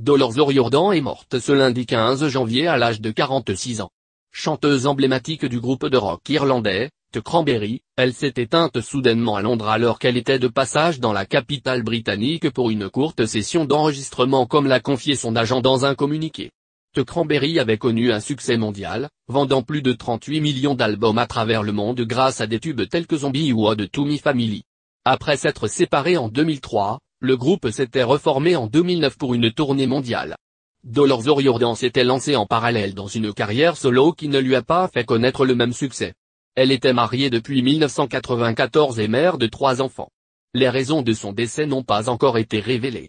Dolores O'Riordan est morte ce lundi 15 janvier à l'âge de 46 ans. Chanteuse emblématique du groupe de rock irlandais, The Cranberry, elle s'est éteinte soudainement à Londres alors qu'elle était de passage dans la capitale britannique pour une courte session d'enregistrement comme l'a confié son agent dans un communiqué. The Cranberry avait connu un succès mondial, vendant plus de 38 millions d'albums à travers le monde grâce à des tubes tels que Zombie ou de To Me Family. Après s'être séparée en 2003, le groupe s'était reformé en 2009 pour une tournée mondiale. Dolores O'Riordan s'était lancée en parallèle dans une carrière solo qui ne lui a pas fait connaître le même succès. Elle était mariée depuis 1994 et mère de trois enfants. Les raisons de son décès n'ont pas encore été révélées.